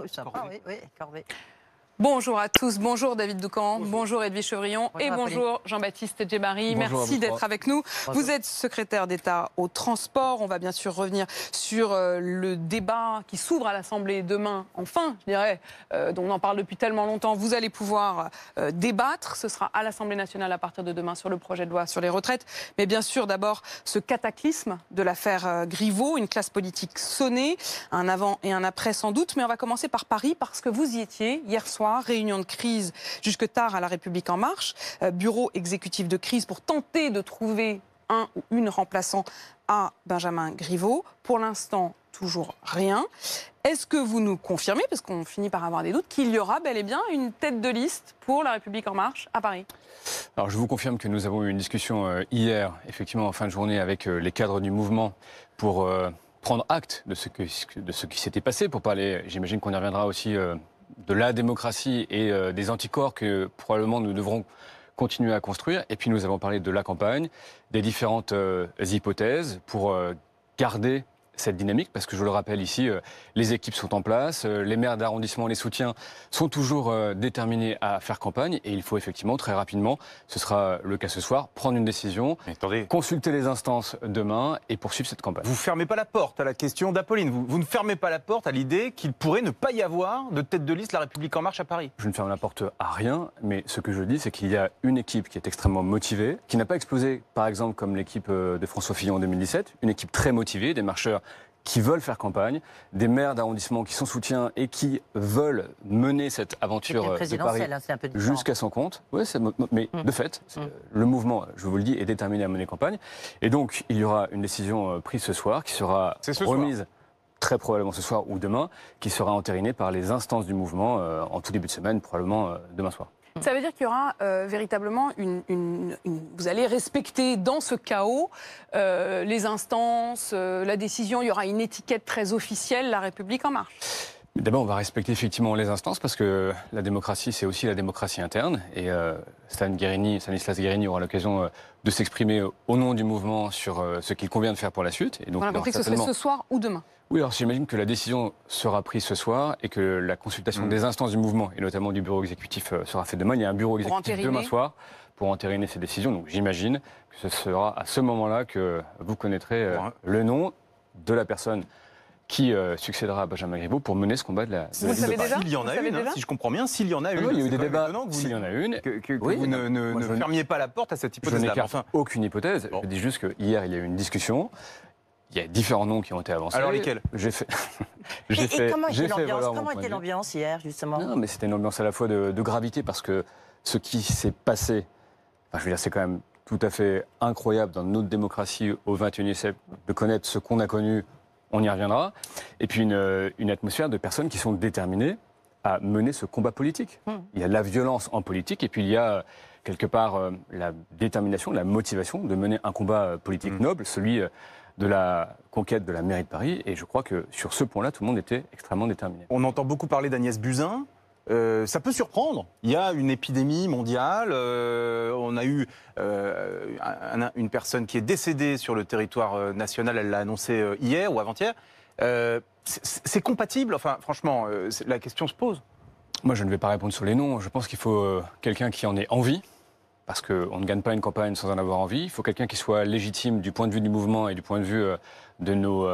oui, oui, Corvée. Bonjour à tous, bonjour David Doucan, bonjour, bonjour Edwige Chevrillon et bonjour Jean-Baptiste Djemari. Merci d'être avec nous. Vous êtes secrétaire d'État au transport. On va bien sûr revenir sur euh, le débat qui s'ouvre à l'Assemblée demain, enfin, je dirais, euh, dont on en parle depuis tellement longtemps. Vous allez pouvoir euh, débattre. Ce sera à l'Assemblée nationale à partir de demain sur le projet de loi sur les retraites. Mais bien sûr, d'abord, ce cataclysme de l'affaire une classe politique sonnée, un avant et un après sans doute. Mais on va commencer par Paris parce que vous y étiez hier soir réunion de crise jusque tard à La République En Marche, euh, bureau exécutif de crise pour tenter de trouver un ou une remplaçant à Benjamin Griveaux. Pour l'instant, toujours rien. Est-ce que vous nous confirmez, parce qu'on finit par avoir des doutes, qu'il y aura bel et bien une tête de liste pour La République en marche à Paris Alors je vous confirme que nous avons eu une discussion euh, hier, effectivement en fin de journée, avec euh, les cadres du mouvement pour prendre acte de ce, de ce qui s'était passé, pour parler, j'imagine qu'on y reviendra aussi de la démocratie et euh, des anticorps que probablement nous devrons continuer à construire. Et puis nous avons parlé de la campagne, des différentes euh, hypothèses pour euh, garder cette dynamique, parce que je le rappelle ici, euh, les équipes sont en place, euh, les maires d'arrondissement, les soutiens sont toujours euh, déterminés à faire campagne, et il faut effectivement très rapidement, ce sera le cas ce soir, prendre une décision, consulter les instances demain et poursuivre cette campagne. Vous fermez pas la porte à la question d'Apolline, vous ne fermez pas la porte à l'idée qu'il pourrait ne pas y avoir de tête de liste La République en marche à Paris. Je ne ferme la porte à rien, mais ce que je dis, c'est qu'il y a une équipe qui est extrêmement motivée, qui n'a pas explosé, par exemple, comme l'équipe de François Fillon en 2017, une équipe très motivée, des marcheurs qui veulent faire campagne, des maires d'arrondissement qui sont soutiens et qui veulent mener cette aventure euh, de hein, jusqu'à son compte. Oui, mais mmh. de fait, mmh. euh, le mouvement, je vous le dis, est déterminé à mener campagne. Et donc, il y aura une décision euh, prise ce soir qui sera remise très probablement ce soir ou demain, qui sera entérinée par les instances du mouvement en tout début de semaine, probablement demain soir. Ça veut dire qu'il y aura euh, véritablement une, Vous allez respecter dans ce chaos euh, les instances, euh, la décision. Il y aura une étiquette très officielle, La République en marche. D'abord, on va respecter effectivement les instances parce que la démocratie, c'est aussi la démocratie interne. Et euh, Stan Stanislas Guérini aura l'occasion euh, de s'exprimer euh, au nom du mouvement sur ce qu'il convient de faire pour la suite. Et donc, on a compris que ce serait ce soir ou demain. Oui, alors j'imagine que la décision sera prise ce soir et que la consultation mm. des instances du mouvement, et notamment du bureau exécutif, sera faite demain. Il y a un bureau exécutif demain soir pour entériner ces décisions. Donc j'imagine que ce sera à ce moment-là que vous connaîtrez le nom de la personne qui euh, succédera à Benjamin Griveaux pour mener ce combat de la. Vous, vous savez déjà S'il y en a une, hein, si je comprends bien, s'il y en a ah une. il y a eu des débats. S'il y en a une. Que, vous ne, fermiez pas la porte à cette hypothèse. Je n'écarte enfin. aucune hypothèse. Je dis juste qu'hier, il y a eu une discussion. Il y a différents noms qui ont été avancés. Alors lesquels J'ai fait. Et comment était l'ambiance hier justement Non, mais c'était une ambiance à la fois de, gravité parce que ce qui s'est passé, je veux dire, c'est quand même tout à fait incroyable dans notre démocratie au 21e siècle de connaître ce qu'on a connu on y reviendra. Et puis euh, une, atmosphère de personnes qui sont déterminées à mener ce combat politique. Hmm. Il y a la violence en politique et puis il y a euh, quelque part euh, la détermination, la motivation de mener un combat politique hmm. noble, celui de la conquête de la mairie de Paris. Et je crois que sur ce point-là, tout le monde était extrêmement déterminé. On entend beaucoup parler d'Agnès Buzyn. Euh, ça peut surprendre. Il y a une épidémie mondiale. Euh, on a eu euh, une personne qui est décédée sur le territoire national. Elle l'a annoncé hier ou avant-hier. c'est compatible. Enfin, franchement, la question se pose. Moi, je ne vais pas répondre sur les noms. Je pense qu'il faut quelqu'un qui en ait envie. Parce qu'on ne gagne pas une campagne sans en avoir envie. Il faut quelqu'un qui soit légitime du point de vue du mouvement et du point de vue de nos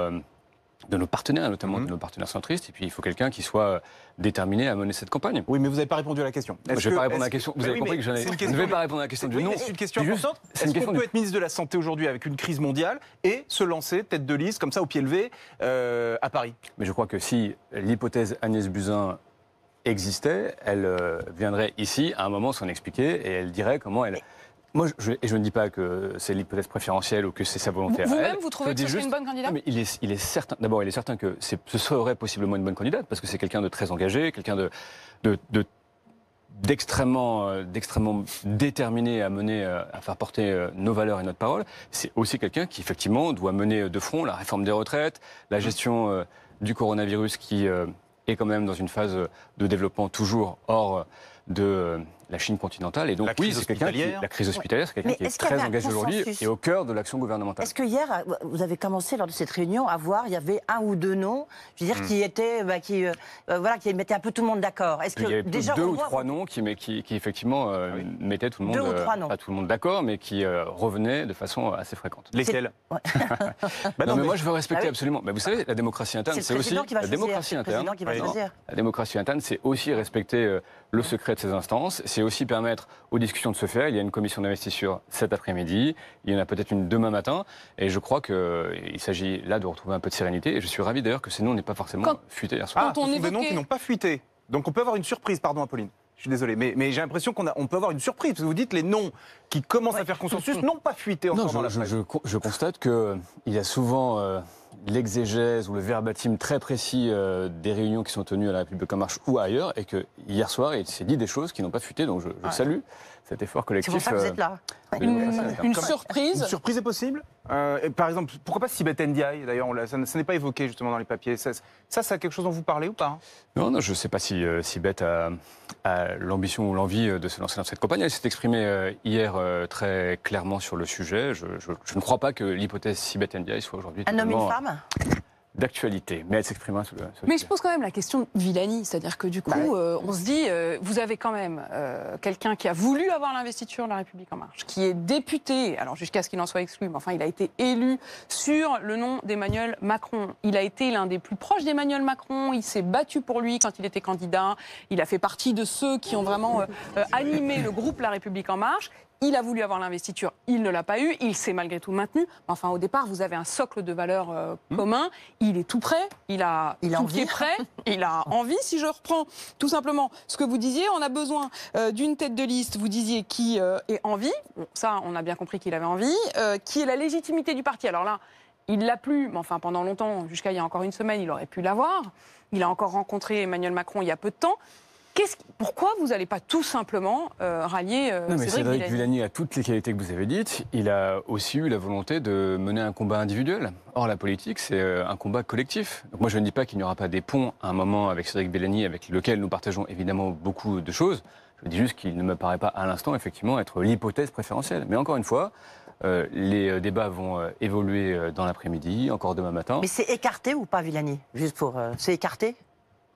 de nos partenaires, notamment mhm. de nos partenaires centristes. Et puis, il faut quelqu'un qui soit euh, déterminé à mener cette campagne. Oui, mais vous n'avez pas répondu à la question. Je ne vais pas répondre à la question. Vous avez compris que je ne vais pas répondre à la question du C'est une question Est-ce qu'on peut être ministre de la Santé aujourd'hui avec une crise mondiale et se lancer tête de liste, comme ça, au pied levé, euh, à Paris Mais je crois que si l'hypothèse Agnès Buzyn existait, elle euh, viendrait ici à un moment s'en expliquer et elle dirait comment elle... Moi, je, et je ne dis pas que c'est l'hypothèse préférentielle ou que c'est sa volonté vous, même vous trouvez que une bonne candidate il, est, certain, D'abord, il est certain que ce serait possiblement une bonne candidate, parce que c'est quelqu'un de très engagé, quelqu'un de, euh, d'extrêmement déterminé à mener euh, à faire porter euh, nos valeurs et notre parole, c'est aussi quelqu'un qui effectivement doit mener de front la réforme des retraites, la gestion du coronavirus qui est quand même dans une phase de développement toujours hors de la Chine continentale. Et donc, la oui, la crise hospitalière, c'est quelqu'un qui est, très engagé aujourd'hui et au cœur de l'action gouvernementale. Est-ce que hier, vous avez commencé lors de cette réunion à voir, il y avait un ou deux noms, je veux dire, hmm. qui étaient, bah, qui, euh, euh, voilà, qui mettaient un peu tout le monde d'accord. Est-ce que y avait deux ou trois noms qui, mais, qui, effectivement euh, ah mettaient tout le monde, deux pas tout le monde d'accord, mais qui revenaient de façon assez fréquente. Lesquels non, bah mais, moi je veux respecter ah absolument. Mais bah, vous savez, la démocratie interne, c'est aussi la démocratie interne. La démocratie interne, c'est aussi respecter le secret de ces instances c'est aussi permettre aux discussions de se faire. Il y a une commission d'investissure cet après-midi, il y en a peut-être une demain matin, et je crois qu'il s'agit là de retrouver un peu de sérénité. Et je suis ravi d'ailleurs que ces noms n'aient pas forcément quand... fuité hier soir. Ah, on ce des noms qui n'ont pas fuité. Donc on peut avoir une surprise, pardon Apolline. Je suis désolé, mais, j'ai l'impression qu'on on peut avoir une surprise. vous dites les noms qui commencent à faire consensus n'ont pas fuité. En non, je, je, constate qu'il y a souvent... Euh, l'exégèse ou le verbatim très précis euh, des réunions qui sont tenues à la République en marche ou ailleurs, et que hier soir, il s'est dit des choses qui n'ont pas fuité, donc je, je salue cet effort collectif. vous euh, êtes là. Une, surprise. Une surprise est possible. Euh, par exemple, pourquoi pas Sibeth Ndiaye D'ailleurs, ça, n'est pas évoqué justement dans les papiers. Ça, ça, c'est quelque chose dont vous parlez ou pas hein Non, non je ne sais pas si euh, a, l'ambition ou l'envie euh, de se lancer dans cette campagne. Elle s'est exprimée hier très clairement sur le sujet. Je, ne crois pas que l'hypothèse Sibeth Ndiaye soit aujourd'hui. Un homme, une femme d'actualité. Mais elle s'exprimera hein, Mais je pose quand même la question de Villani, c'est-à-dire que du coup, bah, euh, on se dit, euh, vous avez quand même euh, quelqu'un qui a voulu avoir l'investiture de la République en marche, qui est député, alors jusqu'à ce qu'il en soit exclu, mais enfin, il a été élu sur le nom d'Emmanuel Macron. Il a été l'un des plus proches d'Emmanuel Macron, il s'est battu pour lui quand il était candidat, il a fait partie de ceux qui ont vraiment animé le groupe La République en marche. Il a voulu avoir l'investiture, il ne l'a pas eu, il s'est malgré tout maintenu. Enfin, au départ, vous avez un socle de valeurs euh, hmm. commun. Il est tout prêt, il a envie. est prêt, il a envie. Si je reprends tout simplement ce que vous disiez, on a besoin euh, d'une tête de liste. Vous disiez qui euh, est envie, ça, on a bien compris qu'il avait envie. qui est la légitimité du parti Alors là, il l'a plus, mais enfin pendant longtemps, jusqu'à il y a encore une semaine, il aurait pu l'avoir. Il a encore rencontré Emmanuel Macron il y a peu de temps pourquoi vous n'allez pas tout simplement euh, rallier euh, non, mais Cédric, Villani a toutes les qualités que vous avez dites. Il a aussi eu la volonté de mener un combat individuel. Or, la politique, c'est euh, un combat collectif. Donc, moi, je ne dis pas qu'il n'y aura pas des ponts à un moment avec Cédric Villani, avec lequel nous partageons évidemment beaucoup de choses. Je dis juste qu'il ne me paraît pas à l'instant, effectivement, être l'hypothèse préférentielle. Mais encore une fois, les débats vont évoluer dans l'après-midi, encore demain matin. Mais c'est écarté ou pas, Villani Juste pour. c'est écarté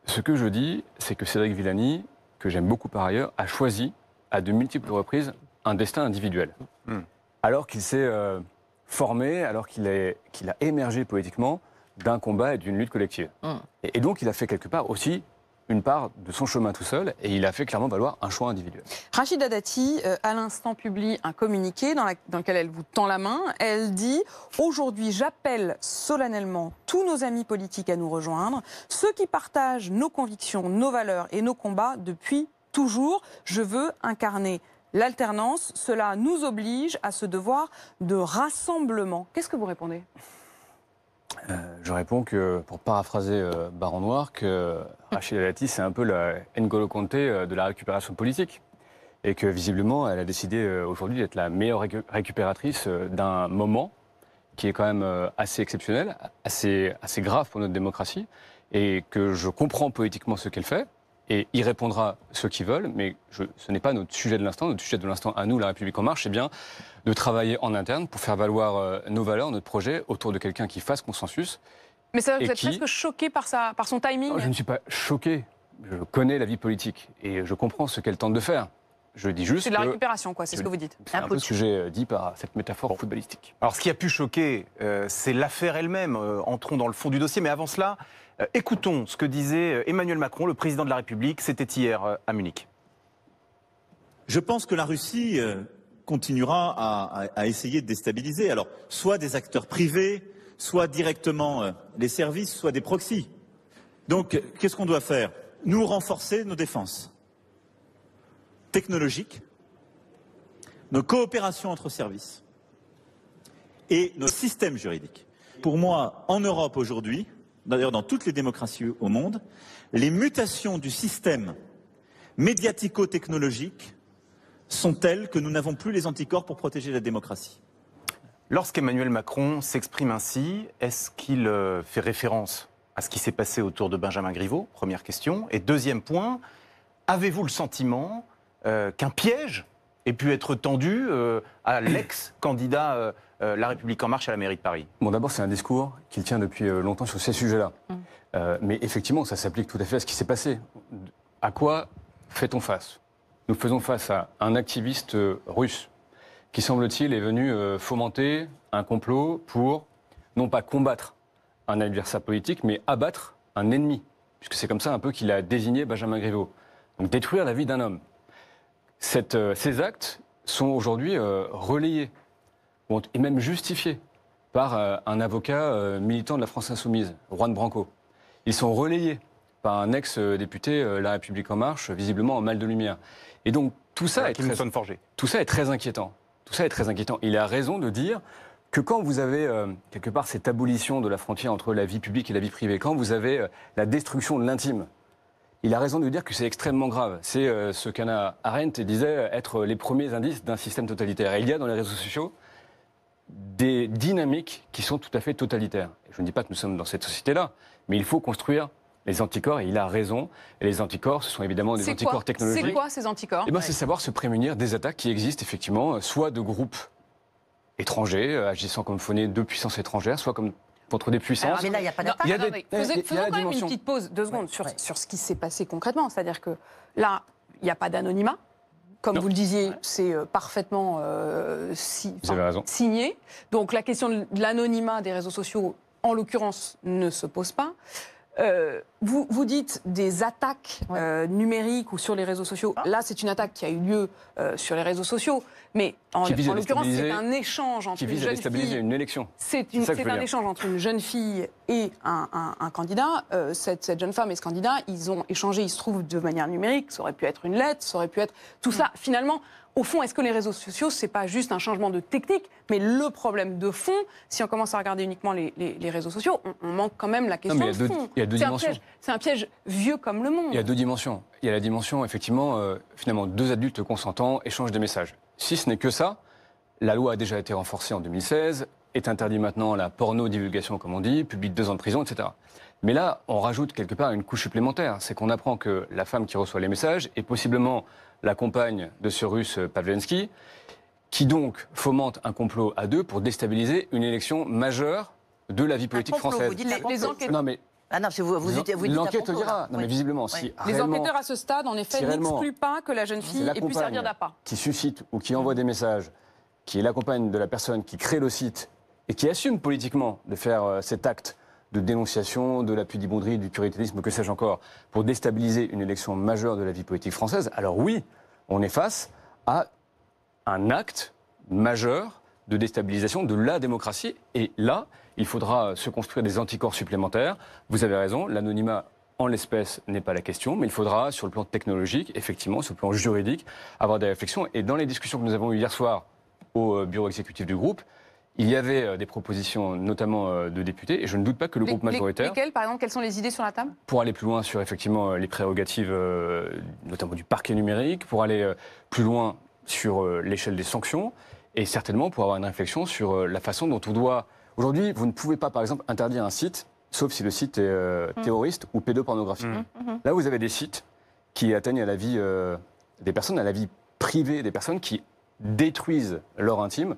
ce que je dis, c'est que Cédric Villani, que j'aime beaucoup par ailleurs, a choisi à de multiples reprises un destin individuel. Hmm. Alors qu'il s'est euh, formé, alors qu'il a émergé politiquement d'un combat et d'une lutte collective. Hmm. et, donc il a fait quelque part aussi une part de son chemin tout seul et il a fait clairement valoir un choix individuel. Rachida Dati, euh, à l'instant, publie un communiqué dans, lequel elle vous tend la main. Elle dit Aujourd'hui, j'appelle solennellement tous nos amis politiques à nous rejoindre, ceux qui partagent nos convictions, nos valeurs et nos combats depuis toujours. Je veux incarner l'alternance. Cela nous oblige à ce devoir de rassemblement. Qu'est-ce que vous répondez euh, je réponds que, pour paraphraser euh, Baron Noir, que euh, Rachel Alati, c'est un peu la N'Golo Conte de la récupération politique. Et que visiblement, elle a décidé aujourd'hui d'être la meilleure récupératrice d'un moment qui est quand même assez exceptionnel, assez, assez grave pour notre démocratie, et que je comprends politiquement ce qu'elle fait et il répondra ceux qui veulent, mais ce n'est pas notre sujet de l'instant. Notre sujet de l'instant à nous, La République En Marche, c'est bien de travailler en interne pour faire valoir euh, nos valeurs, notre projet, autour de quelqu'un qui fasse consensus. Mais c'est vous êtes presque choqué par, son timing. Oh, je ne suis pas choqué. Je connais la vie politique et je comprends ce qu'elle tente de faire. Je dis juste. C'est de la récupération, quoi, c'est ce que vous dites. C'est un, peu ce euh, dit par cette métaphore footballistique. Alors, ce qui a pu choquer, euh, c'est l'affaire elle-même. Euh, entrons dans le fond du dossier, mais avant cela, écoutons ce que disait Emmanuel Macron, le président de la République. C'était hier à Munich. Je pense que la Russie continuera à, à, essayer de déstabiliser. Alors, soit des acteurs privés, soit directement les services, soit des proxys. Donc, qu'est-ce qu'on doit faire Nous renforcer nos défenses technologiques, nos coopérations entre services et nos systèmes juridiques. Pour moi, en Europe aujourd'hui, d'ailleurs dans toutes les démocraties au monde, les mutations du système médiatico-technologique sont telles que nous n'avons plus les anticorps pour protéger la démocratie. Lorsqu'Emmanuel Macron s'exprime ainsi, est-ce qu'il euh, fait référence à ce qui s'est passé autour de Benjamin Griveaux Première question. Et deuxième point, avez-vous le sentiment euh, qu'un piège ait pu être tendu euh, à l'ex-candidat euh, La République En Marche à la mairie de Paris Bon, d'abord, c'est un discours qu'il tient depuis longtemps sur ces sujets-là. Mm. mais effectivement, ça s'applique tout à fait à ce qui s'est passé. À quoi fait-on face Nous faisons face à un activiste russe qui, semble-t-il, est venu fomenter un complot pour non pas combattre un adversaire politique, mais abattre un ennemi, puisque c'est comme ça un peu qu'il a désigné Benjamin Griveaux. Donc détruire la vie d'un homme. Euh, ces actes sont aujourd'hui euh, relayés et même justifiés par euh, un avocat militant de la France insoumise, Juan Branco. Ils sont relayés par un ex-député La République en marche, visiblement en mal de lumière. Et donc tout ça, est très, tout ça est très inquiétant. Tout ça est très inquiétant. Il a raison de dire que quand vous avez quelque part cette abolition de la frontière entre la vie publique et la vie privée, quand vous avez la destruction de l'intime, il a raison de dire que c'est extrêmement grave. C'est euh, ce qu'Anna Arendt disait euh, être les premiers indices d'un système totalitaire. Et il y a dans les réseaux sociaux des dynamiques qui sont tout à fait totalitaires. Je ne dis pas que nous sommes dans cette société-là, mais il faut construire les anticorps, et il a raison. Et les anticorps, ce sont évidemment des anticorps technologiques. C'est quoi ces anticorps eh ben, C'est savoir se prémunir des attaques qui existent effectivement, euh, soit de groupes étrangers, agissant comme phoné de puissances étrangères, soit comme, contre des puissances. mais là, il n'y a pas Faisons, quand même une petite pause, deux secondes, sur, ce qui s'est passé concrètement. C'est-à-dire que là, il n'y a pas d'anonymat comme vous le disiez, c'est euh, parfaitement euh, signé. Donc la question de l'anonymat des réseaux sociaux, en l'occurrence, ne se pose pas. Euh, vous, dites des attaques euh, numériques ou sur les réseaux sociaux. Ah. Là, c'est une attaque qui a eu lieu euh, sur les réseaux sociaux, mais en, en l'occurrence, c'est un échange entre une jeune fille, une élection. C'est un échange entre une jeune fille et un, candidat. Cette, jeune femme et ce candidat, ils ont échangé. Ils se trouvent de manière numérique. Ça aurait pu être une lettre, ça aurait pu être tout mm. ça. Finalement, au fond, est-ce que les réseaux sociaux, ce n'est pas juste un changement de technique, mais le problème de fond, si on commence à regarder uniquement les, réseaux sociaux, on, manque quand même la question de fond. Il y a deux dimensions. C'est un piège vieux comme le monde. Il y a deux dimensions. Il y a la dimension, effectivement, euh, finalement, deux adultes consentants échangent des messages. Si ce n'est que ça, la loi a déjà été renforcée en 2016, est interdit maintenant la porno-divulgation, comme on dit, publie deux ans de prison, etc. Mais là, on rajoute quelque part une couche supplémentaire. C'est qu'on apprend que la femme qui reçoit les messages est possiblement la compagne de ce russe euh, Pavlensky, qui donc fomente un complot à deux pour déstabiliser une élection majeure de la vie politique française. Non, mais ah non, vous, vous, L'enquête le dira. Non, mais visiblement, si Les enquêteurs à ce stade, en effet, n'excluent pas que la jeune fille ait pu servir d'appât. Qui suscite ou qui envoie des messages, qui est la compagne de la personne qui crée le site et qui assume politiquement de faire euh, cet acte de dénonciation de la pudibonderie, du puritanisme, que sais-je encore, pour déstabiliser une élection majeure de la vie politique française, alors oui, on est face à un acte majeur de déstabilisation de la démocratie. Et là, il faudra se construire des anticorps supplémentaires. Vous avez raison, l'anonymat en l'espèce n'est pas la question, mais il faudra, sur le plan technologique, effectivement, sur le plan juridique, avoir des réflexions. Et dans les discussions que nous avons eues hier soir au euh, bureau exécutif du groupe, il y avait euh, des propositions, notamment euh, de députés, et je ne doute pas que le groupe majoritaire. Lesquelles, par exemple Quelles sont les idées sur la table Pour aller plus loin sur effectivement euh, les prérogatives, notamment du parquet numérique, pour aller plus loin sur l'échelle des sanctions, et certainement pour avoir une réflexion sur la façon dont on doit. Aujourd'hui, vous ne pouvez pas, par exemple, interdire un site, sauf si le site est mm. terroriste ou pédopornographique. Mm. Mm. Mm-hmm. Là, vous avez des sites qui atteignent à la vie des personnes, à la vie privée des personnes qui détruisent leur intime.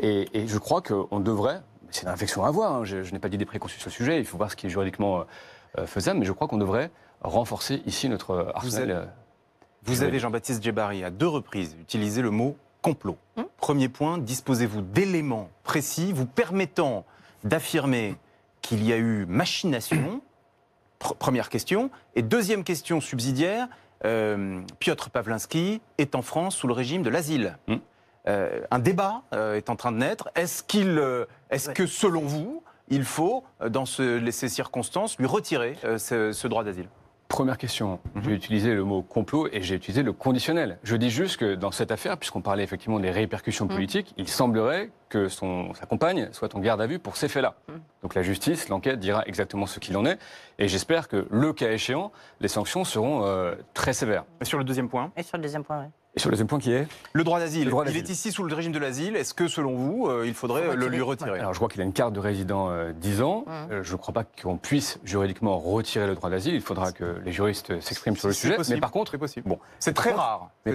Et, je crois qu'on devrait, c'est une réflexion à avoir, hein, je, n'ai pas dit des préconçus sur le sujet, il faut voir ce qui est juridiquement euh, faisable, mais je crois qu'on devrait renforcer ici notre euh, arsenal. Euh, vous avez, Jean-Baptiste Djebari, à deux reprises utilisé le mot complot. Mmh. Premier point, disposez-vous d'éléments précis vous permettant d'affirmer qu'il y a eu machination Première question. Et deuxième question subsidiaire, Piotr Pawlinski est en France sous le régime de l'asile. Mmh. Euh, un débat euh, est en train de naître. Est-ce qu'il, euh, est que selon vous, il faut, dans ces circonstances, lui retirer ce, droit d'asile Première question. Mhm. J'ai utilisé le mot complot et j'ai utilisé le conditionnel. Je dis juste que dans cette affaire, puisqu'on parlait effectivement des répercussions mhm. politiques, il semblerait que son, sa compagne soit en garde à vue pour ces faits-là. Mhm. Donc la justice, l'enquête dira exactement ce qu'il en est. Et j'espère que, le cas échéant, les sanctions seront très sévères. Et sur le deuxième point Et sur le deuxième point, et sur le deuxième point qui est Le droit d'asile. Il est ici sous le régime de l'asile. Est-ce que, selon vous, euh, il faudrait euh, le lui retirer Alors, je crois qu'il a une carte de résident 10 euh, ans. je ne crois pas qu'on puisse juridiquement retirer le droit d'asile. Il faudra que les juristes s'expriment sur le sujet. Mais par contre, c'est possible. Bon, c'est très rare. Mais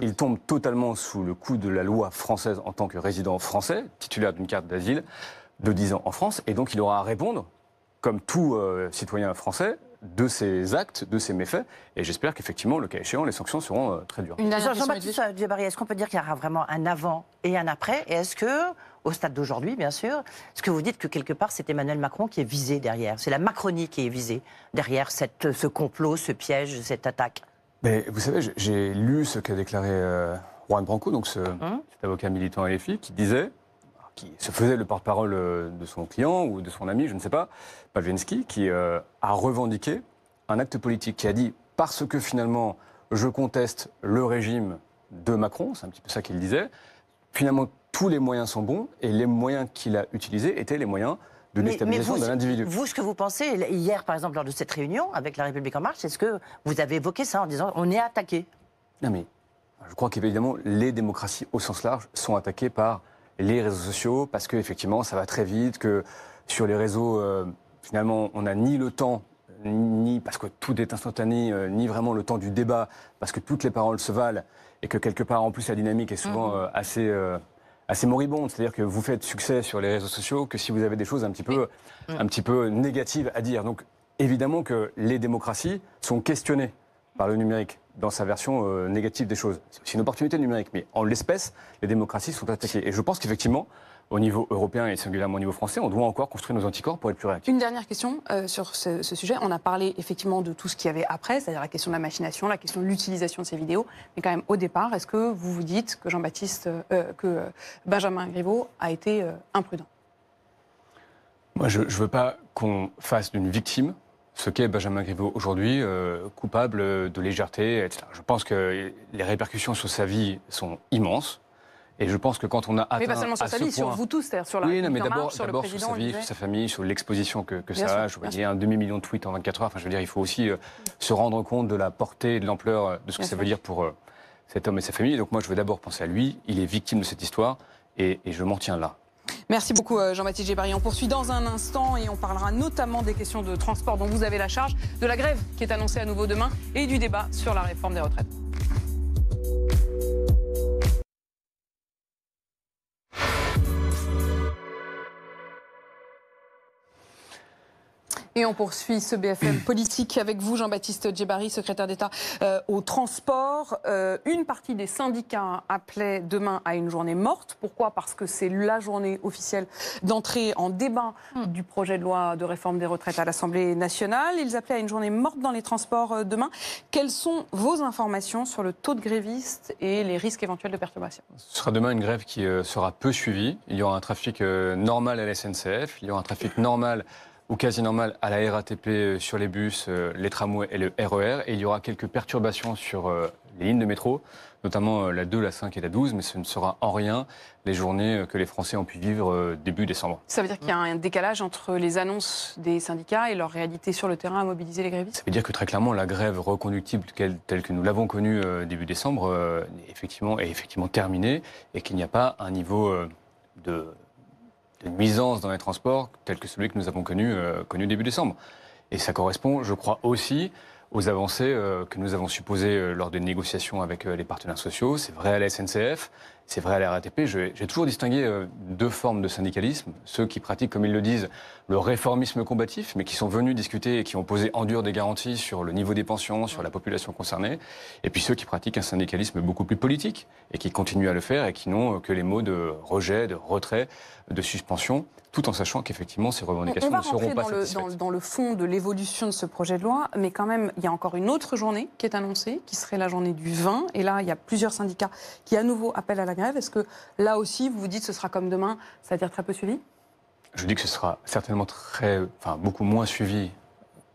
il tombe totalement sous le coup de la loi française en tant que résident français, titulaire d'une carte d'asile de 10 ans en France, et donc il aura à répondre, comme tout citoyen français, de ces actes, de ces méfaits. Et j'espère qu'effectivement, le cas échéant, les sanctions seront euh, très dures. Jean-Baptiste est-ce qu'on peut dire qu'il y aura vraiment un avant et un après Et est-ce que, au stade d'aujourd'hui, bien sûr, est-ce que vous dites que quelque part, c'est Emmanuel Macron qui est visé derrière C'est la Macronie qui est visée derrière cette, ce complot, ce piège, cette attaque Mais Vous savez, j'ai lu ce qu'a déclaré euh, Juan Branco, donc mm-hmm. cet avocat militant LFI, qui disait qui se faisait le porte-parole euh, de son client ou de son ami, je ne sais pas, Pavlensky, qui euh, a revendiqué un acte politique, qui a dit parce que finalement je conteste le régime de Macron, c'est un petit peu ça qu'il disait, finalement tous les moyens sont bons et les moyens qu'il a utilisés étaient les moyens de déstabilisation de l'individu. Vous, ce que vous pensez, hier par exemple, lors de cette réunion avec La République En Marche, est ce que vous avez évoqué ça en disant on est attaqué. Non mais je crois qu'évidemment, les démocraties au sens large sont attaquées par les réseaux sociaux, parce que effectivement ça va très vite, que sur les réseaux, euh, finalement, on n'a ni le temps ni parce que tout est instantané, euh, ni vraiment le temps du débat, parce que toutes les paroles se valent, et que quelque part, en plus, la dynamique est souvent mhm. euh, assez, assez moribonde. C'est-à-dire que vous faites succès sur les réseaux sociaux que si vous avez des choses un petit peu, un mm. petit peu négatives à dire. Donc, évidemment que les démocraties sont questionnées par le numérique dans sa version euh, négative des choses. C'est une opportunité numérique, mais en l'espèce, les démocraties sont attaquées. Et je pense qu'effectivement, au niveau européen et singulièrement au niveau français, on doit encore construire nos anticorps pour être plus réactifs. Une dernière question euh, sur ce, sujet. On a parlé effectivement de tout ce qu'il y avait après, c'est-à-dire la question de la machination, la question de l'utilisation de ces vidéos. Mais quand même, au départ, est-ce que vous vous dites que Jean-Baptiste, euh, que Benjamin Griveaux a été imprudent Moi, je ne veux pas qu'on fasse d'une victime ce qu'est Benjamin Griveaux aujourd'hui, euh, coupable de légèreté, etc. Je pense que les répercussions sur sa vie sont immenses. Et je pense que quand on a atteint. Mais pas seulement sur sa vie, sur vous tous, cest sur la Oui, mais d'abord sur, sa vie, sur sa famille, sur l'exposition que, ça a. Je voyais un demi-million de tweets en 24 heures. Enfin, je veux dire, il faut aussi euh, se rendre compte de la portée de l'ampleur euh, de ce que ça veut dire pour cet homme et sa famille. Donc moi, je veux d'abord penser à lui. Il est victime de cette histoire et je m'en tiens là. Merci beaucoup euh, Jean-Baptiste Gébari. On poursuit dans un instant et on parlera notamment des questions de transport dont vous avez la charge, de la grève qui est annoncée à nouveau demain et du débat sur la réforme des retraites. Et on poursuit ce BFM politique avec vous, Jean-Baptiste Djebari, secrétaire d'État aux euh, au euh, une partie des syndicats appelait demain à une journée morte. Pourquoi Parce que c'est la journée officielle d'entrée en débat hmm. du projet de loi de réforme des retraites à l'Assemblée nationale. Ils appelaient à une journée morte dans les transports euh, demain. Quelles sont vos informations sur le taux de grévistes et les risques éventuels de perturbation Ce sera demain une grève qui sera peu suivie. Il y aura un trafic normal à la SNCF, il y aura un trafic normal ou quasi normal à la RATP euh, sur les bus, euh, les tramways et le RER. E et il y aura quelques perturbations sur euh, les lignes de métro, notamment la 2, la 5 et la 12, mais ce ne sera en rien les journées que les Français ont pu vivre début décembre. Ça veut dire qu'il y a un décalage entre les annonces des syndicats et leur réalité sur le terrain à mobiliser les grévistes Ça veut dire que très clairement, la grève reconductible telle que nous l'avons connue début décembre effectivement, est effectivement terminée et qu'il n'y a pas un niveau de une nuisances dans les transports tels que celui que nous avons euh, connu, début décembre. Et ça correspond, je crois, aussi aux avancées euh, que nous avons supposées euh, lors des négociations avec les partenaires sociaux. C'est vrai à la SNCF, c'est vrai à la RATP, j'ai toujours distingué euh, deux formes de syndicalisme. Ceux qui pratiquent, comme ils le disent, le réformisme combatif, mais qui sont venus discuter et qui ont posé en dur des garanties sur le niveau des pensions, sur la population concernée. Et puis ceux qui pratiquent un syndicalisme beaucoup plus politique et qui continuent à le faire et qui n'ont euh, que les mots de rejet, de retrait, de suspension tout en sachant qu'effectivement ces revendications ne seront pas dans le, dans, dans, le fond de l'évolution de ce projet de loi, mais quand même, il y a encore une autre journée qui est annoncée, qui serait la journée du 20. Et là, il y a plusieurs syndicats qui à nouveau appellent à la est-ce que là aussi, vous vous dites que ce sera comme demain, c'est-à-dire très peu suivi Je dis que ce sera certainement très, beaucoup moins suivi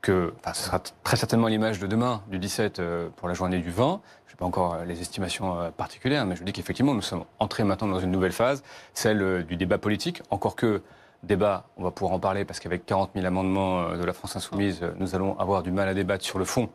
que, enfin, ce sera très certainement l'image de demain, du 17 euh, pour la journée du 20. Je n'ai pas encore les estimations euh, particulières, mais je dis qu'effectivement, nous sommes entrés maintenant dans une nouvelle phase, celle euh, du débat politique. Encore que débat, on va pouvoir en parler parce qu'avec 40 000 amendements de la France insoumise, nous allons avoir du mal à débattre sur le fond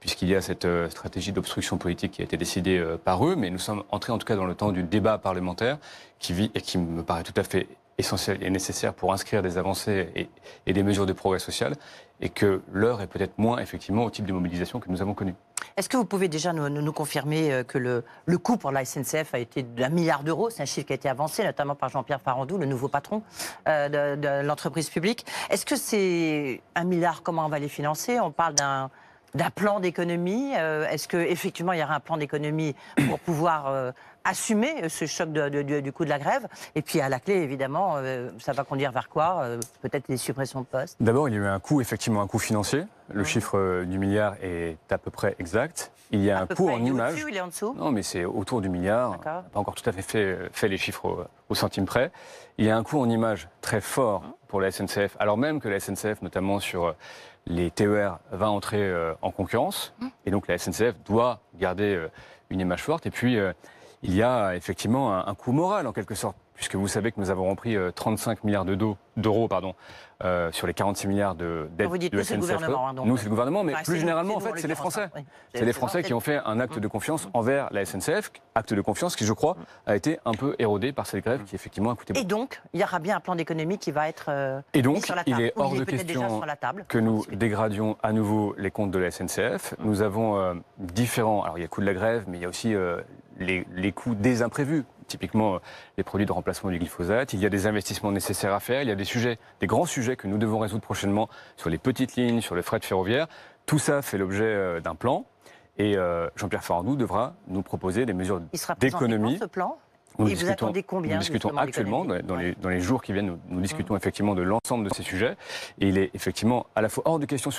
puisqu'il y a cette euh, stratégie d'obstruction politique qui a été décidée euh, par eux, mais nous sommes entrés en tout cas dans le temps du débat parlementaire qui vit et qui me paraît tout à fait essentiel et nécessaire pour inscrire des avancées et, des mesures de progrès social, et que l'heure est peut-être moins effectivement au type de mobilisation que nous avons connu. Est-ce que vous pouvez déjà nous, confirmer euh, que le, coût pour la SNCF a été d'un milliard d'euros C'est un chiffre qui a été avancé, notamment par Jean-Pierre Farandou, le nouveau patron de, de l'entreprise publique. Est-ce que c'est un milliard Comment on va les financer On parle d'un d'un plan d'économie euh, Est-ce qu'effectivement il y aura un plan d'économie pour pouvoir euh, assumer ce choc de, du coût de la grève Et puis à la clé, évidemment, euh, ça va conduire vers quoi Peut-être des suppressions de postes D'abord, il y a eu un coût, effectivement, un coût financier. Le chiffre du milliard est à peu près exact. Il y a un coût en image. est en dessous non, mais c'est autour du milliard. pas encore tout à fait fait, fait les chiffres au, centime près. Il y a un coût en image très fort hein pour la SNCF, alors même que la SNCF, notamment sur les TER vont entrer euh, en concurrence. Mmh. Et donc la SNCF doit garder euh, une image forte. Et puis, euh, il y a effectivement un, un coût moral, en quelque sorte, puisque vous savez que nous avons repris 35 euh, milliards d'euros euh, sur les 46 milliards de ah, dette vous dites, SNCF. Le e. gouvernement, hein, nous, c'est le gouvernement, mais bah, plus généralement, en fait, c'est les Français. C'est les Français qui ont fait un acte de confiance mm. envers la SNCF, acte de confiance qui, je crois, mm. a été un peu érodé par cette grève mm. qui, effectivement, a coûté beaucoup. Et donc, il y aura bien un plan d'économie qui va être euh, mis sur la table. il est hors de question la table, que nous dégradions à nouveau les comptes de la SNCF. Nous avons différents... Alors, il y a le coût de la grève, mais il y a aussi les coûts des imprévus typiquement euh, les produits de remplacement du glyphosate. Il y a des investissements nécessaires à faire. Il y a des sujets, des grands sujets que nous devons résoudre prochainement sur les petites lignes, sur les frais de ferroviaire. Tout ça fait l'objet euh, d'un plan. Et euh, Jean-Pierre Farandou devra nous proposer des mesures d'économie. plan et vous attendez combien Nous discutons actuellement, dans les, dans les, jours qui viennent, nous, discutons mmh. effectivement de l'ensemble de ces sujets. Et il est effectivement à la fois hors de question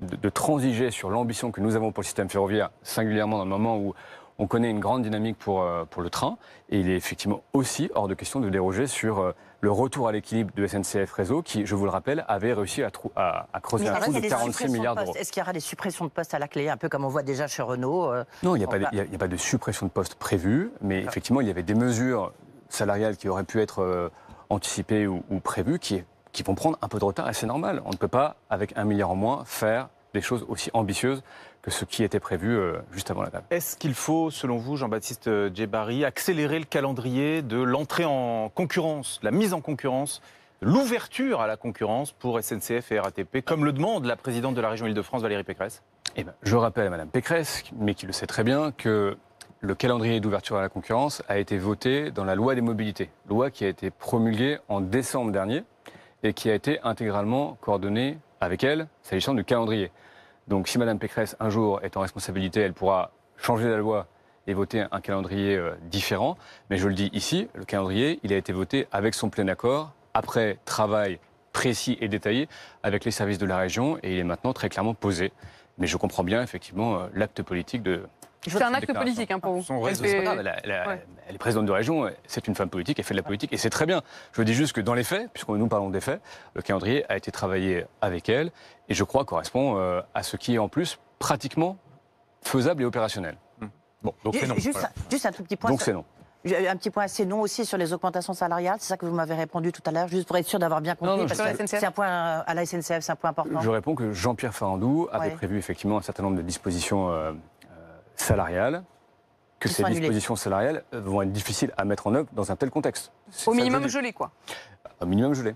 de transiger sur l'ambition que nous avons pour le système ferroviaire, singulièrement dans le moment où on connaît une grande dynamique pour, euh, pour le train et il est effectivement aussi hors de question de déroger sur euh, le retour à l'équilibre de SNCF Réseau qui, je vous le rappelle, avait réussi à, à, creuser un trou de 46 milliards d'euros. Est-ce qu'il y aura des suppressions de postes à la clé, un peu comme on voit déjà chez Renault euh, Non, il n'y a, pas de suppression de postes prévues, mais effectivement, il y avait des mesures salariales qui auraient pu être anticipées ou, ou prévues qui, qui vont prendre un peu de retard et c'est normal. On ne peut pas, avec un milliard en moins, faire des choses aussi ambitieuses que ce qui était prévu euh, juste avant la table. Est-ce qu'il faut, selon vous, Jean-Baptiste euh, Djebari, accélérer le calendrier de l'entrée en concurrence, la mise en concurrence l'ouverture à la concurrence pour SNCF et RATP, comme le demande la présidente de la région Île-de-France, Valérie Pécresse eh ben, Je rappelle à Mme Pécresse, mais qui le sait très bien, que le calendrier d'ouverture à la concurrence a été voté dans la loi des mobilités, loi qui a été promulguée en décembre dernier et qui a été intégralement coordonnée avec elle s'agissant du calendrier. Donc si Mme Pécresse, un jour, est en responsabilité, elle pourra changer la loi et voter un calendrier euh, différent. Mais je le dis ici, le calendrier, il a été voté avec son plein accord, après travail précis et détaillé avec les services de la région, et il est maintenant très clairement posé. Mais je comprends bien effectivement euh, l'acte politique de, c'est un acte politique hein, hein, pour vous. Elle, est présidente de région, c'est une femme politique, elle fait de la politique et c'est très bien. Je veux dis juste que dans les faits, puisque nous parlons des faits, le calendrier a été travaillé avec elle et je crois correspond euh, à ce qui est en plus pratiquement faisable et opérationnel. Hum. Bon, donc c'est non. Juste, un tout petit point. Donc c'est non. Un petit point assez non aussi sur les augmentations salariales, c'est ça que vous m'avez répondu tout à l'heure, juste pour être sûr d'avoir bien compris. parce que c'est un point euh, à la SNCF, c'est un point important. Je réponds que Jean-Pierre Farandou avait prévu effectivement un certain nombre de dispositions euh, salariales, que ces dispositions salariales euh, vont être difficiles à mettre en œuvre dans un tel contexte. Au minimum gelé, quoi. Au minimum gelé.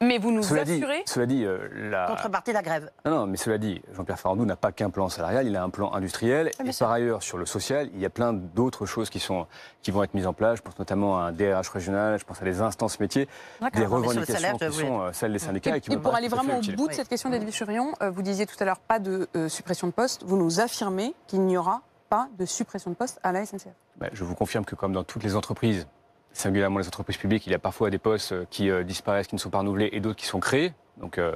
Mais vous nous assurez Cela dit, euh, la contrepartie de la grève. Non, non, mais cela dit, Jean-Pierre Farandou n'a pas qu'un plan salarial, il a un plan industriel. Ah, et par ailleurs, sur le social, il y a plein d'autres choses qui sont qui vont être mises en place. Je pense notamment à un DRH régional, je pense à des instances métiers, des revendications qui sont euh, celles des syndicats. Et, pour aller vraiment au bout de cette question oui. d'Edwige euh, vous disiez tout à l'heure pas de suppression de poste. Vous nous affirmez qu'il n'y aura pas de suppression de poste à la SNCF. Bah, je vous confirme que comme dans toutes les entreprises, singulièrement les entreprises publiques, il y a parfois des postes euh, qui euh, disparaissent, qui ne sont pas renouvelés, et d'autres qui sont créés. Donc, euh,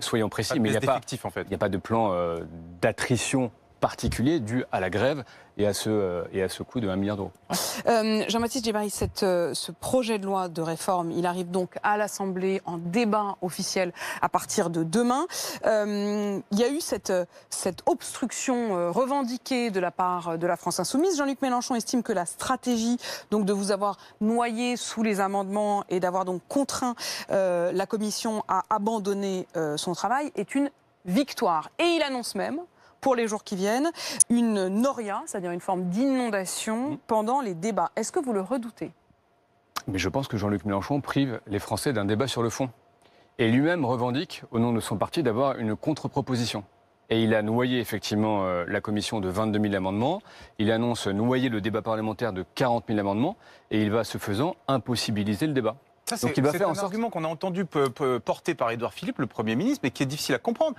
soyons, précis, mais il n'y a, pas, de plan d'attrition particulier dû à la grève et à ce, euh, et à ce coût de 1 milliard d'euros. Euh, Jean-Baptiste Gébari, euh, ce projet de loi de réforme, il arrive donc à l'Assemblée en débat officiel à partir de demain. il y a eu cette, cette obstruction revendiquée de la part de la France insoumise. Jean-Luc Mélenchon estime que la stratégie donc, de vous avoir noyé sous les amendements et d'avoir donc contraint la Commission à abandonner son travail est une victoire. Et il annonce même pour les jours qui viennent, une noria, c'est-à-dire une forme d'inondation mmh. pendant les débats. Est-ce que vous le redoutez Mais je pense que Jean-Luc Mélenchon prive les Français d'un débat sur le fond. Et lui-même revendique, au nom de son parti, d'avoir une contre-proposition. Et il a noyé effectivement euh, la commission de 22 000 amendements. Il annonce noyer le débat parlementaire de 40 000 amendements. Et il va, ce faisant, impossibiliser le débat c'est, un argument qu'on a entendu porter par Édouard Philippe, le Premier ministre, mais qui est difficile à comprendre.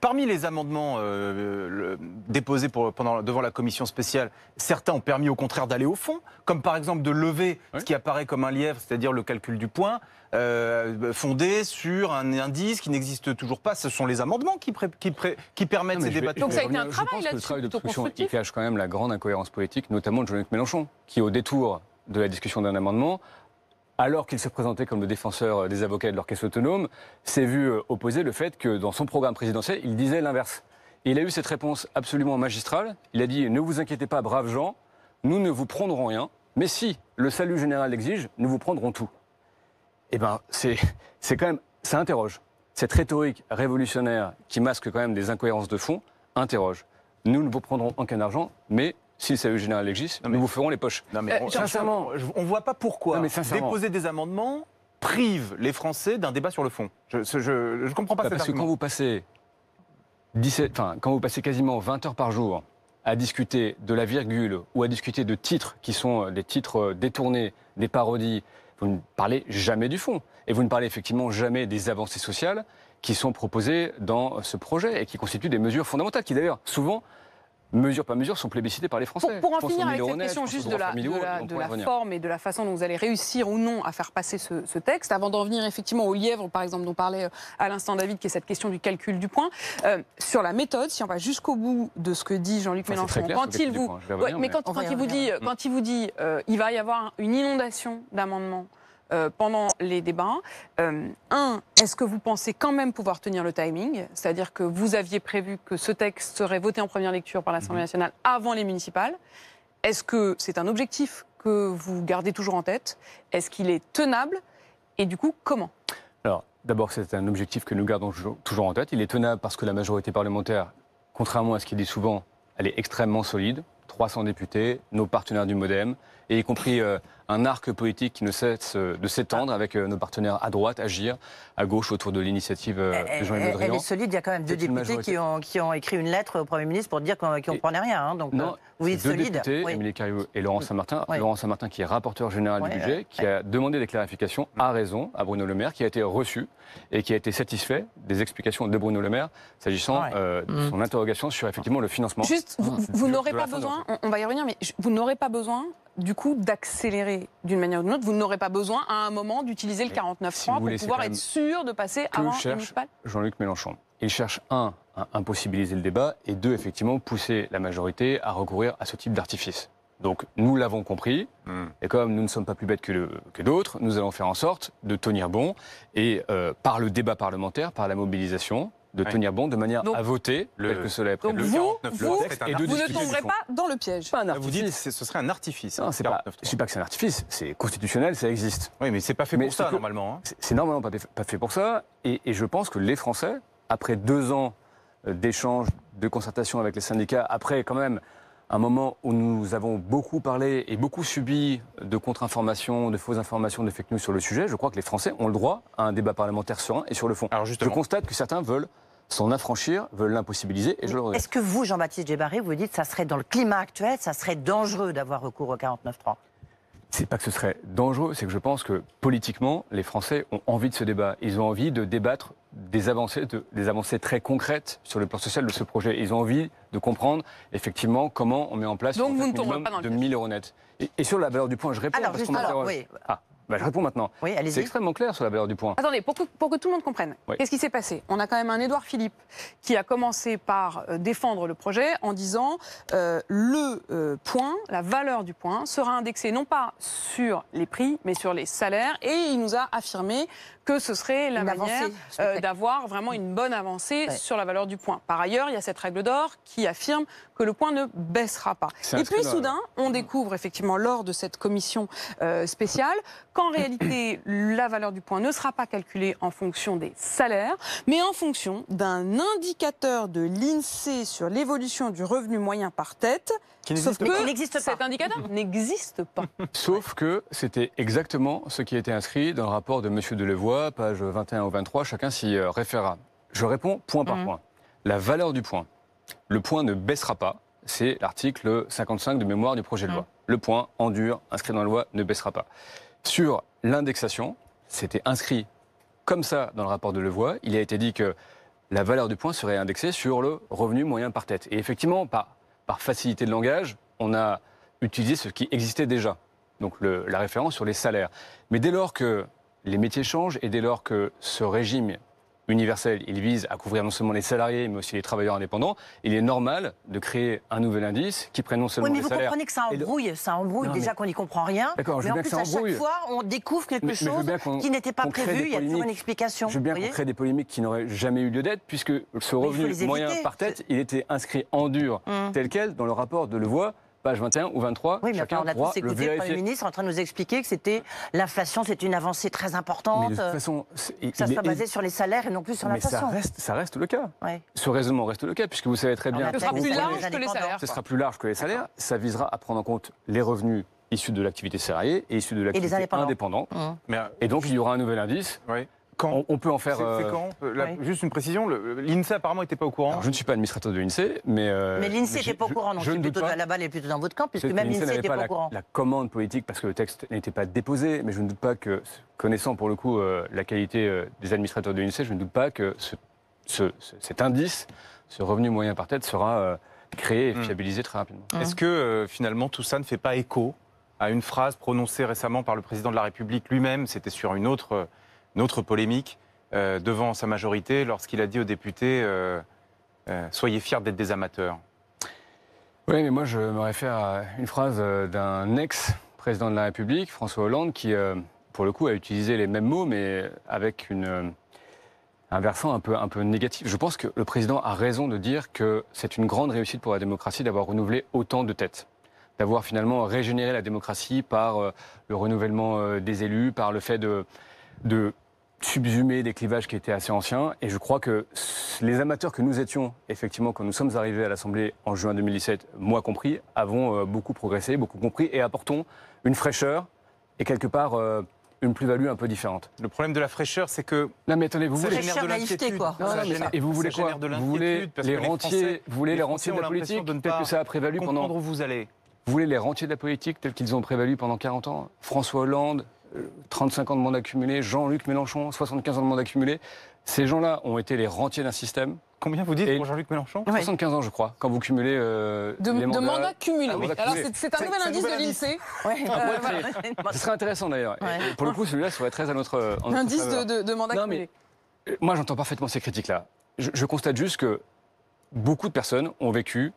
Parmi les amendements euh, déposés pendant, devant la commission spéciale, certains ont permis au contraire d'aller au fond, comme par exemple de lever ce qui apparaît comme un lièvre, c'est-à-dire le calcul du point, euh, fondé sur un indice qui n'existe toujours pas. Ce sont les amendements qui, permettent ces débats. Donc ça a été un travail de cache quand même la grande incohérence politique, notamment de Jean-Luc Mélenchon, qui au détour de la discussion d'un amendement alors qu'il se présentait comme le défenseur euh, des avocats et de l'orchestre autonome, s'est vu euh, opposer le fait que dans son programme présidentiel, il disait l'inverse. il a eu cette réponse absolument magistrale. Il a dit Ne vous inquiétez pas, braves gens, nous ne vous prendrons rien, mais si le salut général l'exige, nous vous prendrons tout. Eh bien, c'est quand même. Ça interroge. Cette rhétorique révolutionnaire qui masque quand même des incohérences de fond interroge. Nous ne vous prendrons aucun argent, mais si le général existe, nous vous ferons les poches. Non, mais euh, Sincèrement, on ne voit pas pourquoi déposer des amendements prive les Français d'un débat sur le fond. Je ne comprends pas bah, Parce que quand vous, passez 17, quand vous passez quasiment 20 heures par jour à discuter de la virgule ou à discuter de titres qui sont euh, des titres euh, détournés, des parodies, vous ne parlez jamais du fond. Et vous ne parlez effectivement jamais des avancées sociales qui sont proposées dans ce projet et qui constituent des mesures fondamentales, qui d'ailleurs souvent — Mesures par mesure, sont plébiscitées par les Français. Pour, en finir avec cette question juste de la, forme et de la façon dont vous allez réussir ou non à faire passer ce, texte, avant d'en venir effectivement au lièvre, par exemple, dont parlait à euh, l'instant David, qui est cette question du calcul du point, euh, sur la méthode, si on va jusqu'au bout de ce que dit Jean-Luc Mélenchon, quand il vous... Euh, mais, mm. quand, il vous dit, quand il vous dit, il va y avoir une inondation d'amendements euh, pendant les débats. Euh, un, est-ce que vous pensez quand même pouvoir tenir le timing C'est-à-dire que vous aviez prévu que ce texte serait voté en première lecture par l'Assemblée mhm. nationale avant les municipales. Est-ce que c'est un objectif que vous gardez toujours en tête Est-ce qu'il est tenable Et du coup, comment Alors, d'abord, c'est un objectif que nous gardons toujours en tête. Il est tenable parce que la majorité parlementaire, contrairement à ce qui est dit souvent, elle est extrêmement solide. 300 députés, nos partenaires du Modem, et y compris euh, un arc politique qui ne cesse euh, de s'étendre avec euh, nos partenaires à droite, Agir, à gauche autour de l'initiative de Jean-Yves Le Drian. Elle est solide, il y a quand même deux députés qui ont, écrit une lettre au Premier ministre pour dire qu'on ne prenait rien. Hein. donc non, deux Députés, Émilie et Laurent mm. Saint-Martin. Laurent Saint-Martin qui est rapporteur général du budget, qui a demandé des clarifications à raison à Bruno Le Maire, qui a été reçu et qui a été satisfait des explications de Bruno Le Maire s'agissant de mm. son interrogation sur effectivement le financement. Juste, vous ah, n'aurez pas besoin on, va y revenir, mais vous n'aurez pas besoin du coup d'accélérer d'une manière ou d'une autre. Vous n'aurez pas besoin à un moment d'utiliser le 49 pour pouvoir être sûr de passer que cherche Jean-Luc Mélenchon. Il cherche un à impossibiliser le débat et deux effectivement pousser la majorité à recourir à ce type d'artifice. Donc nous l'avons compris, hmm. et comme nous ne sommes pas plus bêtes que, d'autres, nous allons faire en sorte de tenir bon, et euh, par le débat parlementaire, par la mobilisation, de tenir bon de manière à voter, le, que vous, vous, vous ne tomberez pas dans le piège. Vous dites ce serait un artifice. c'est pas, je ne dis pas que c'est un artifice, c'est constitutionnel, ça existe. Oui, mais c'est pas fait pour ça, normalement. Hein. C'est normalement pas, pas fait pour ça. Et, je pense que les Français, après deux ans euh, d'échanges, de concertation avec les syndicats, après quand même un moment où nous avons beaucoup parlé et beaucoup subi de contre-informations, de fausses informations, de fake news sur le sujet, je crois que les Français ont le droit à un débat parlementaire serein et sur le fond. Alors Je constate que certains veulent s'en affranchir, veulent l'impossibiliser, et je le Est-ce que vous, Jean-Baptiste Gébaré, vous dites que ça serait dans le climat actuel, ça serait dangereux d'avoir recours au 49.3 c'est pas que ce serait dangereux, c'est que je pense que politiquement, les Français ont envie de ce débat. Ils ont envie de débattre des avancées, des avancées très concrètes sur le plan social de ce projet. Ils ont envie de comprendre effectivement comment on met en place Donc un minimum pas de 1000 euros net. Et, et, sur la valeur du point, je réponds alors, parce qu'on Oui. Ah. Bah, je réponds maintenant. Oui, c'est extrêmement clair sur la valeur du point. Attendez, pour que, tout le monde comprenne, qu'est-ce qui s'est passé On a quand même un Édouard Philippe qui a commencé par euh, défendre le projet en disant euh, le euh, point, la valeur du point, sera indexée non pas sur les prix, mais sur les salaires. Et il nous a affirmé que ce serait la manière euh, d'avoir vraiment une bonne avancée sur la valeur du point. Par ailleurs, il y a cette règle d'or qui affirme que le point ne baissera pas. Et puis soudain, on découvre effectivement lors de cette commission euh, spéciale qu'en réalité, la valeur du point ne sera pas calculée en fonction des salaires, mais en fonction d'un indicateur de l'INSEE sur l'évolution du revenu moyen par tête. Sauf que cet indicateur n'existe pas. Sauf que c'était exactement ce qui était inscrit dans le rapport de M. Delevoye page 21 ou 23, chacun s'y euh, référera. Je réponds point par mhm. point. La valeur du point. Le point ne baissera pas. C'est l'article 55 de mémoire du projet de loi. Mhm. Le point, en dur, inscrit dans la loi, ne baissera pas. Sur l'indexation, c'était inscrit comme ça dans le rapport de Levoix. Il a été dit que la valeur du point serait indexée sur le revenu moyen par tête. Et effectivement, par, facilité de langage, on a utilisé ce qui existait déjà, donc la référence sur les salaires. Mais dès lors que les métiers changent et dès lors que ce régime universel, il vise à couvrir non seulement les salariés, mais aussi les travailleurs indépendants. Il est normal de créer un nouvel indice qui prenne non seulement oui, mais vous comprenez que ça embrouille, ça embrouille déjà qu'on n'y comprend rien. D'accord, mais en plus, à chaque fois, on découvre quelque chose qui n'était pas prévu, il y a toujours une explication. Je veux bien qu'on crée des polémiques qui n'auraient jamais eu lieu d'être, puisque ce revenu moyen par tête, il était inscrit en dur, hum. tel quel, dans le rapport de Levoix 21 ou 23. Oui, mais on a tous écouté le Premier ministre en train de nous expliquer que c'était l'inflation, c'est une avancée très importante. de toute façon, ça soit basé sur les salaires et non plus sur l'inflation. Ça reste, ça reste le cas. Ce raisonnement reste le cas, puisque vous savez très bien. que les salaires. Ce sera plus large que les salaires. Ça visera à prendre en compte les revenus issus de l'activité salariée et issus de l'activité indépendante. Mmh. Et donc, il y aura un nouvel indice oui on, peut en faire. Euh, quand Juste une précision, l'INSEE apparemment n'était pas au courant. je ne suis pas administrateur de l'INSEE, mais. Euh, mais l'INSEE n'était pas au courant, donc je, suis plutôt pas. la balle et plutôt dans votre camp, puisque même l'INSEE n'était pas, au courant. La commande politique, parce que le texte n'était pas déposé, mais je ne doute pas que, connaissant pour le coup euh, la qualité des administrateurs de l'INSEE, je ne doute pas que cet indice, ce revenu moyen par tête, sera créé et hmm. fiabilisé très rapidement. Hmm. Est-ce que finalement tout ça ne fait pas écho à une phrase prononcée récemment par le président de la République lui-même C'était sur une autre autre polémique euh, devant sa majorité lorsqu'il a dit aux députés euh, euh, Soyez fiers d'être des amateurs. Oui, mais moi je me réfère à une phrase d'un ex-président de la République, François Hollande, qui, pour le coup, a utilisé les mêmes mots, mais avec une un versant un peu, un négatif. Je pense que le président a raison de dire que c'est une grande réussite pour la démocratie d'avoir renouvelé autant de têtes, d'avoir finalement régénéré la démocratie par le renouvellement des élus, par le fait de subsumer des clivages qui étaient assez anciens. Et je crois que les amateurs que nous étions, effectivement, quand nous sommes arrivés à l'Assemblée en juin 2017, moi compris, avons euh, beaucoup progressé, beaucoup compris et apportons une fraîcheur et quelque part euh, une plus-value un peu différente. Le problème de la fraîcheur, c'est que. Non, mais attendez, vous ça Génère de l'inquiétude et vous voulez quoi Vous voulez les, rentiers, les, rentiers de la politique, que ça a prévalu pendant. vous allez. Vous voulez les rentiers de la politique tels qu'ils ont prévalu pendant 40 ans François Hollande, 35 ans de mandat cumulé, Jean-Luc Mélenchon, 75 ans de mandat cumulé. Ces gens-là ont été les rentiers d'un système. Combien vous dites pour Jean-Luc Mélenchon 75 ans, je crois, quand vous cumulez euh, de, les mandats. De cumulés. Ah, Alors c'est un nouvel indice de l'INSEE. Ouais. ce serait intéressant d'ailleurs. Pour le coup, celui-là serait très à notre... Euh, indice de, de, mandat euh, moi, j'entends parfaitement ces critiques-là. Je, constate juste que beaucoup de personnes ont vécu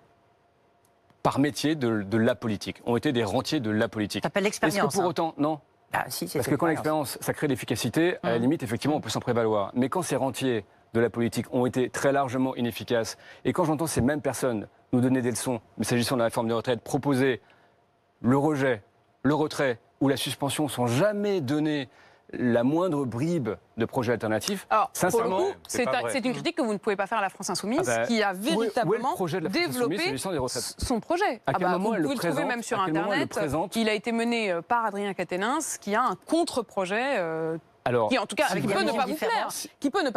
par métier de, la politique, ont été des rentiers de la politique. T'appelles l'expérience. Est-ce que pour hein. autant, non, ah, Parce que quand l'expérience, ça crée l'efficacité, à la hum. limite, effectivement, on peut s'en prévaloir. Mais quand ces rentiers de la politique ont été très largement inefficaces, et quand j'entends ces mêmes personnes nous donner des leçons, mais s'agissant de la réforme des retraites, proposer le rejet, le retrait ou la suspension sans jamais donner la moindre bribe de projet alternatif. Alors, sincèrement, c'est une critique que vous ne pouvez pas faire à la France Insoumise, ah bah, qui a véritablement développé son projet. Ah bah, vous le même sur Internet. qu'il a été mené euh, par Adrien Caténins, qui a un contre-projet. Euh, qui en tout cas qui peut ne pas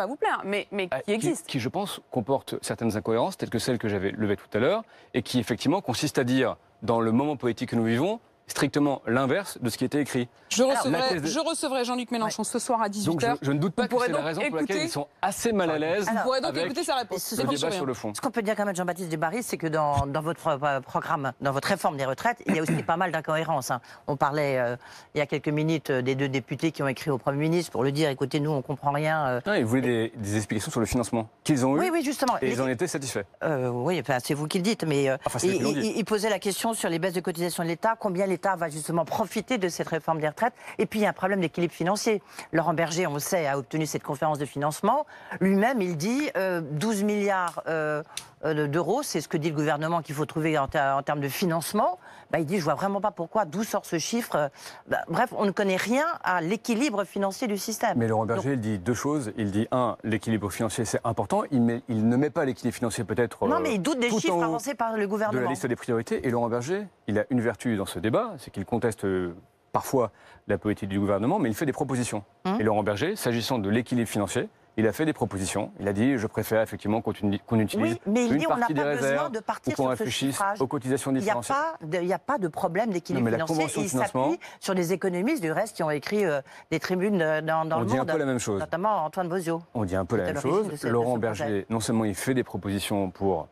vous plaire, qui mais, mais ah, qui existe. Qui, je pense, comporte certaines incohérences, telles que celles que j'avais levées tout à l'heure, et qui effectivement consiste à dire, dans le moment politique que nous vivons, strictement l'inverse de ce qui était écrit. Je recevrai, je recevrai Jean-Luc Mélenchon ce soir à 18h. je, ne doute pas pour que c'est la raison pour laquelle ils sont assez mal à l'aise. Vous donc écouter sa réponse. sur le fond. Ce qu'on peut dire quand même, Jean-Baptiste Dubarry, c'est que dans, votre euh, programme, dans votre réforme des retraites, il y a aussi pas mal d'incohérences. Hein. On parlait euh, il y a quelques minutes euh, des deux députés qui ont écrit au Premier ministre pour le dire écoutez, nous, on comprend rien. ils voulaient des, des, explications sur le financement qu'ils ont eu. Oui, oui, justement. Et ils en étaient satisfaits. oui, c'est vous qui le dites, mais ils, posaient la question sur les baisses de cotisation de l'État, combien les l'État va justement profiter de cette réforme des retraites. Et puis, il y a un problème d'équilibre financier. Laurent Berger, on le sait, a obtenu cette conférence de financement. Lui-même, il dit 12 euh, milliards. Euh, euh, d'euros. C'est ce que dit le gouvernement qu'il faut trouver en, termes de financement. Bah, il dit, je vois vraiment pas pourquoi, d'où sort ce chiffre. Euh, bah, bref, on ne connaît rien à l'équilibre financier du système. Mais Laurent Berger, il dit deux choses. Il dit, un, l'équilibre financier, c'est important. Il, il, ne met pas l'équilibre financier peut-être. Non, euh, mais il doute des chiffres avancés par le gouvernement. De la liste des priorités. Et Laurent Berger, il a une vertu dans ce débat, c'est qu'il conteste parfois la politique du gouvernement, mais il fait des propositions. Hum. Et Laurent Berger, s'agissant de l'équilibre financier, il a fait des propositions. Il a dit je préfère effectivement qu'on utilise mais une partie on pas de qu'on réfléchisse aux cotisations Il n'y a, pas de problème d'équilibre financier. il s'appuie sur des économistes du reste qui ont écrit euh, des tribunes euh, dans, on le dit Un peu la même chose. Notamment Antoine Bozio. On dit un peu la même chose. Laurent Berger, non seulement il fait des propositions pour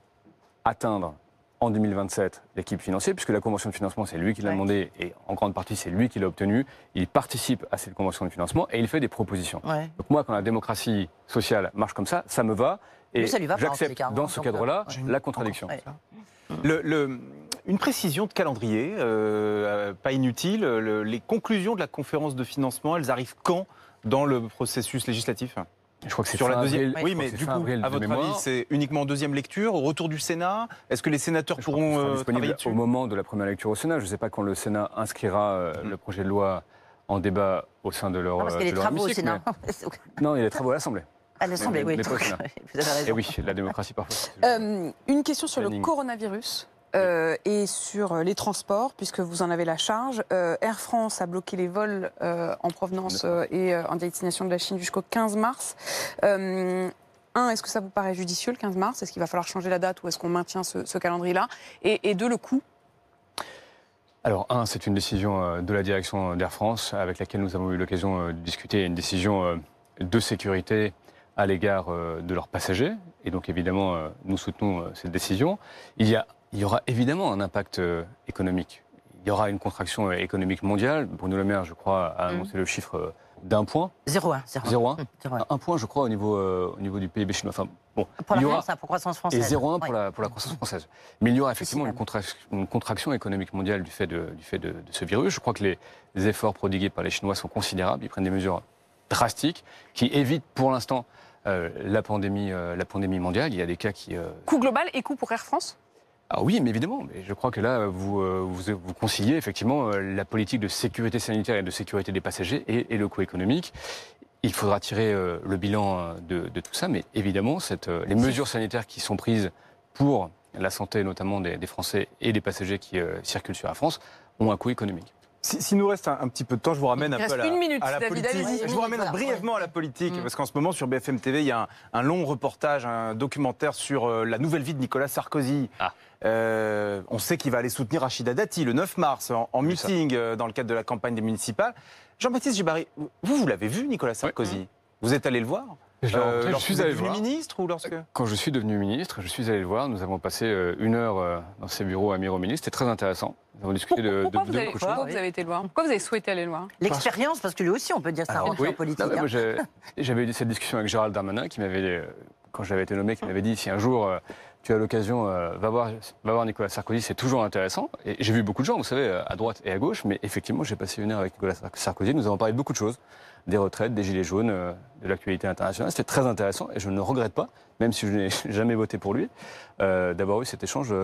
atteindre en 2027 l'équipe financière, puisque la convention de financement, c'est lui qui l'a demandé et en grande partie, c'est lui qui l'a obtenu Il participe à cette convention de financement et il fait des propositions. Donc moi, quand la démocratie sociale marche comme ça, ça me va. Et j'accepte dans ce cadre-là la contradiction. une précision de calendrier, euh, euh, pas inutile. les conclusions de la conférence de financement, elles arrivent quand dans le processus législatif je crois que c'est sur la deuxième. oui, mais du coup, à votre avis, c'est uniquement en deuxième lecture, au retour du Sénat. Est-ce que les sénateurs pourront euh, au moment de la première lecture au Sénat Je ne sais pas quand le Sénat inscrira euh, mm. le projet de loi en débat au sein de leur. Non, parce qu'il y a au Sénat. non, il y a des travaux à l'Assemblée. À l'Assemblée, oui. Et eh oui, la démocratie parfois. Euh, une question sur le coronavirus. Euh, et sur euh, les transports, puisque vous en avez la charge. Euh, Air France a bloqué les vols en provenance et en destination de la Chine jusqu'au 15 mars. un, est-ce que ça vous paraît judicieux le 15 mars Est-ce qu'il va falloir changer la date ou est-ce qu'on maintient ce, calendrier-là et, et deux, le coût alors, un, c'est une décision de la direction d'Air France avec laquelle nous avons eu l'occasion de discuter, une décision de sécurité à l'égard de leurs passagers. Et donc, évidemment, nous soutenons cette décision. Il y a il y aura évidemment un impact euh, économique. Il y aura une contraction euh, économique mondiale. Bruno Le Maire, je crois, a mm. annoncé le chiffre euh, d'un point. 0,1. 0,1. Mm, un point, je crois, au niveau, au niveau du PIB chinois. Enfin, bon, pour la aura... Hein, pour croissance française. Et 0,1 pour, la, pour la croissance française. Mais il y aura effectivement une, contraction économique mondiale du fait, de, du fait de, ce virus. Je crois que les, efforts prodigués par les Chinois sont considérables. Ils prennent des mesures drastiques qui évitent pour l'instant la, pandémie, la pandémie mondiale. Il y a des cas qui... Coût global et coût pour Air France ah oui, mais évidemment, mais je crois que là, vous, euh, vous, conciliez effectivement euh, la politique de sécurité sanitaire et de sécurité des passagers et, le coût économique. Il faudra tirer euh, le bilan de, tout ça, mais évidemment, cette, les mesures sanitaires qui sont prises pour la santé notamment des, Français et des passagers qui circulent sur la France ont un coût économique. Si, nous reste un, petit peu de temps, je vous ramène un peu à la, à la politique. je vous ramène brièvement à la politique, mm. parce qu'en ce moment, sur BFM TV, il y a un, long reportage, un documentaire sur la nouvelle vie de Nicolas Sarkozy. Ah. Euh, on sait qu'il va aller soutenir Rachida Dati le 9 mars en, musing euh, dans le cadre de la campagne des municipales. Jean-Baptiste Gibari, vous, vous l'avez vu, Nicolas Sarkozy Vous êtes allé le voir euh, quand je suis devenu ministre ou lorsque Quand je suis devenu ministre, je suis allé le voir. Nous avons passé une heure dans ses bureaux à ministre C'était très intéressant. Nous avons discuté de, vous avez, été loin. Pourquoi vous avez souhaité aller loin L'expérience, parce que lui aussi, on peut dire, ça rentre politique. Hein. J'avais eu cette discussion avec Gérald Darmanin, qui m'avait, quand j'avais été nommé, qui m'avait dit si un jour tu as l'occasion, euh, va, voir, voir Nicolas Sarkozy, c'est toujours intéressant. Et j'ai vu beaucoup de gens, vous savez, euh, à droite et à gauche, mais effectivement, j'ai passé une heure avec Nicolas Sarkozy, nous avons parlé de beaucoup de choses, des retraites, des gilets jaunes, euh, de l'actualité internationale. C'était très intéressant et je ne regrette pas, même si je n'ai jamais voté pour lui, euh, d'avoir eu cet échange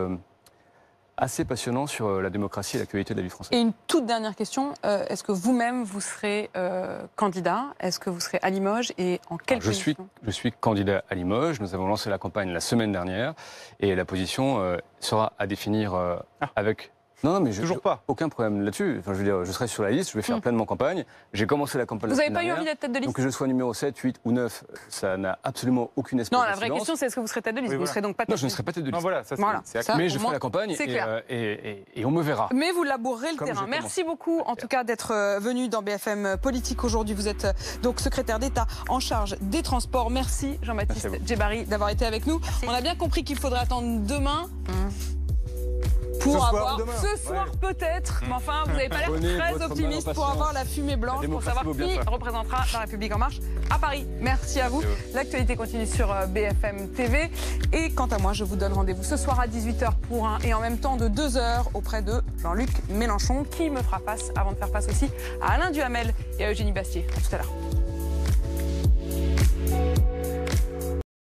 assez passionnant sur euh, la démocratie et l'actualité de la vie française. Et une toute dernière question, euh, est-ce que vous-même vous serez euh, candidat Est-ce que vous serez à Limoges et en quelle je suis, candidat à Limoges. Nous avons lancé la campagne la semaine dernière et la position sera à définir ah. avec non, non, mais je, toujours pas. Aucun problème là-dessus. Enfin, je veux dire, je serai sur la liste, je vais faire mm. pleinement campagne. J'ai commencé la campagne. Vous n'avez pas eu envie d'être tête de liste Donc que je sois numéro 7, 8 ou 9, ça n'a absolument aucune espèce Non, la vraie question, c'est est-ce que vous serez tête de liste Vous ne serez donc pas tête de liste Non, je ne serai pas tête de liste. voilà, ça, Ça, mais je ferai la campagne euh, et, on me verra. Mais vous labourerez le terrain. Merci beaucoup, en tout cas, d'être euh, venu dans BFM euh, Politique aujourd'hui. Vous êtes donc secrétaire d'État en charge des transports. Merci, Jean-Baptiste Djebari, d'avoir été avec nous. On a bien compris qu'il faudrait attendre demain. Mmh pour avoir ce soir peut-être, mais enfin vous n'avez pas l'air très optimiste pour avoir la fumée blanche, pour savoir qui représentera la République en marche à Paris. Merci à vous. L'actualité continue sur euh, BFM TV. Et quant à moi, je vous donne rendez-vous ce soir à 18h pour un et en même temps de 2h auprès de Jean-Luc Mélenchon qui me fera face avant de faire face aussi à Alain Duhamel et à Eugénie Bastier. A tout à l'heure.